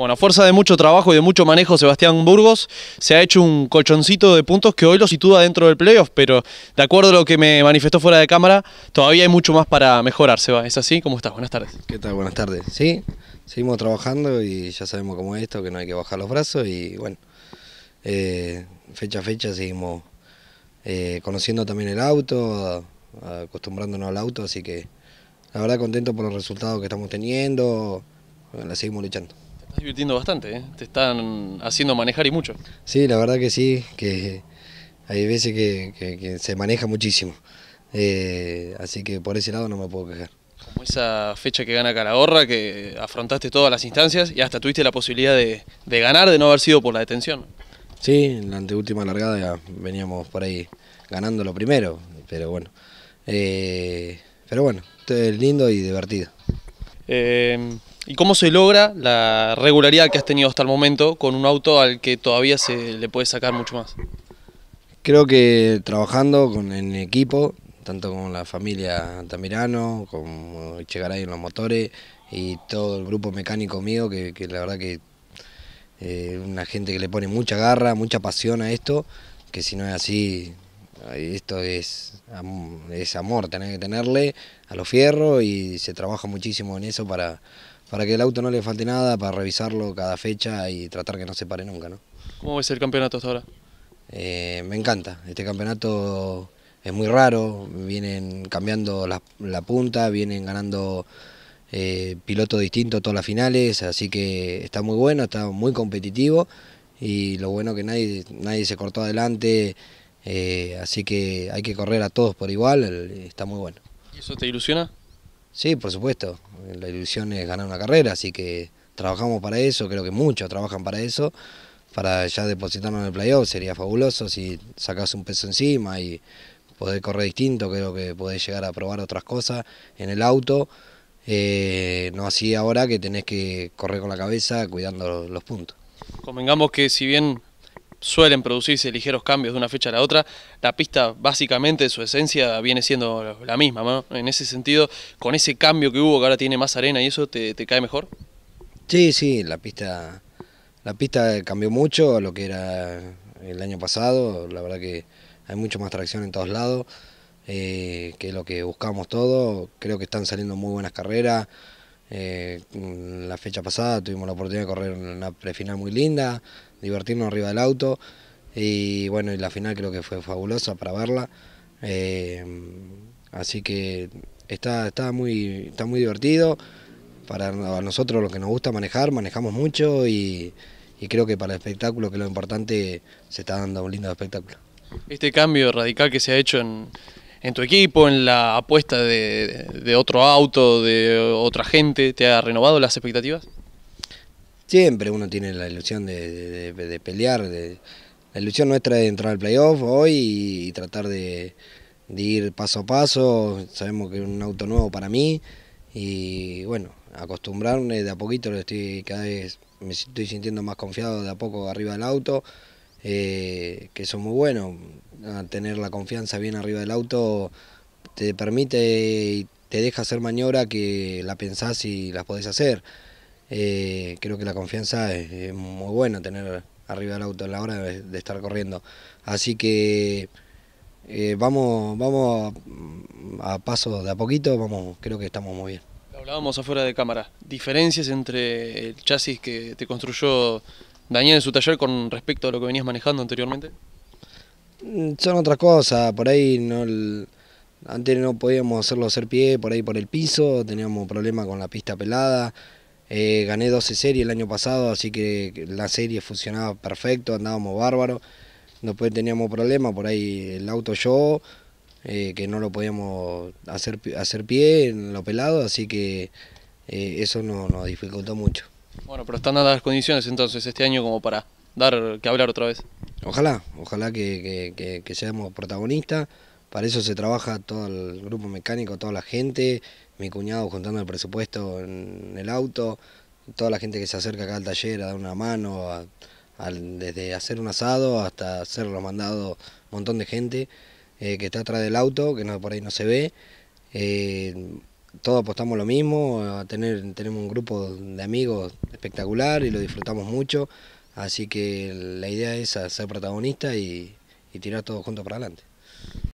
Bueno, a fuerza de mucho trabajo y de mucho manejo, Sebastián Burgos se ha hecho un colchoncito de puntos que hoy lo sitúa dentro del playoff, pero de acuerdo a lo que me manifestó fuera de cámara, todavía hay mucho más para mejorar, va? ¿Es así? ¿Cómo estás? Buenas tardes. ¿Qué tal? Buenas tardes. Sí, seguimos trabajando y ya sabemos cómo es esto, que no hay que bajar los brazos y bueno, eh, fecha a fecha seguimos eh, conociendo también el auto, acostumbrándonos al auto, así que la verdad contento por los resultados que estamos teniendo, bueno, la seguimos luchando divirtiendo bastante, ¿eh? te están haciendo manejar y mucho. Sí, la verdad que sí, que hay veces que, se maneja muchísimo. Eh, así que por ese lado no me puedo quejar. Como esa fecha que gana Calahorra, que afrontaste todas las instancias y hasta tuviste la posibilidad de, ganar de no haber sido por la detención. Sí, en la anteúltima largada ya veníamos por ahí ganando lo primero, pero bueno. Eh, pero bueno, lindo y divertido. Eh, ¿Y cómo se logra la regularidad que has tenido hasta el momento con un auto al que todavía se le puede sacar mucho más? Creo que trabajando con, en equipo, tanto con la familia Tamirano, con Chegaray en los motores y todo el grupo mecánico mío, que, la verdad que eh, una gente que le pone mucha garra, mucha pasión a esto, que si no es así, esto es, es amor, Tener que tenerle a los fierros y se trabaja muchísimo en eso para, para que el auto no le falte nada, para revisarlo cada fecha y tratar que no se pare nunca. ¿no? ¿Cómo ves el campeonato hasta ahora? Eh, me encanta, este campeonato es muy raro, vienen cambiando la, punta, vienen ganando eh, pilotos distintos todas las finales, así que está muy bueno, está muy competitivo y lo bueno que nadie, nadie se cortó adelante, eh, así que hay que correr a todos por igual, está muy bueno. ¿Y eso te ilusiona? Sí, por supuesto. La ilusión es ganar una carrera, así que trabajamos para eso, creo que muchos trabajan para eso. Para ya depositarnos en el playoff sería fabuloso si sacas un peso encima y poder correr distinto, creo que podés llegar a probar otras cosas en el auto. Eh, no así ahora que tenés que correr con la cabeza cuidando los, puntos. Convengamos que si bien suelen producirse ligeros cambios de una fecha a la otra. La pista básicamente su esencia viene siendo la misma, ¿no? En ese sentido, con ese cambio que hubo, que ahora tiene más arena y eso, ¿te, cae mejor? Sí, sí, la pista, la pista cambió mucho a lo que era el año pasado, la verdad que hay mucho más tracción en todos lados, eh, que es lo que buscamos todo, creo que están saliendo muy buenas carreras. Eh, la fecha pasada tuvimos la oportunidad de correr una prefinal muy linda, divertirnos arriba del auto. Y bueno, y la final creo que fue fabulosa para verla. Eh, así que está, está, muy, está muy divertido. Para nosotros lo que nos gusta manejar, manejamos mucho y, creo que para el espectáculo, que es lo importante, se está dando un lindo espectáculo. Este cambio radical que se ha hecho en, tu equipo, en la apuesta de, otro auto, de otra gente, ¿te ha renovado las expectativas? Siempre uno tiene la ilusión de, pelear. la ilusión nuestra es entrar al playoff hoy y, tratar de, ir paso a paso. Sabemos que es un auto nuevo para mí y bueno, acostumbrarme de a poquito, lo estoy cada vez me estoy sintiendo más confiado de a poco arriba del auto, eh, que eso es muy bueno. Tener la confianza bien arriba del auto te permite y te deja hacer maniobra que la pensás y las podés hacer. Eh, creo que la confianza es, muy buena tener arriba del auto en la hora de, estar corriendo. Así que eh, vamos, vamos a, paso de a poquito, vamos, creo que estamos muy bien. hablábamos afuera de cámara. ¿Diferencias entre el chasis que te construyó Daniel en su taller con respecto a lo que venías manejando anteriormente? Mm, son otras cosas, por ahí antes no podíamos hacerlo ser pie por ahí por el piso, teníamos problemas con la pista pelada, eh, gané 12 series el año pasado, así que la serie funcionaba perfecto, andábamos bárbaro. Después teníamos problemas, por ahí el auto yo, eh, que no lo podíamos hacer, hacer pie en lo pelado, así que eh, eso nos dificultó mucho. Bueno, pero están dadas las condiciones entonces este año como para dar que hablar otra vez. Ojalá, ojalá que seamos protagonistas. Para eso se trabaja todo el grupo mecánico, toda la gente, mi cuñado juntando el presupuesto en el auto, toda la gente que se acerca acá al taller a dar una mano, desde hacer un asado hasta hacerlo mandado un montón de gente eh, que está atrás del auto, que por ahí no se ve. Eh, todos apostamos lo mismo, tenemos un grupo de amigos espectacular y lo disfrutamos mucho, así que la idea es ser protagonista y, y tirar todo junto para adelante.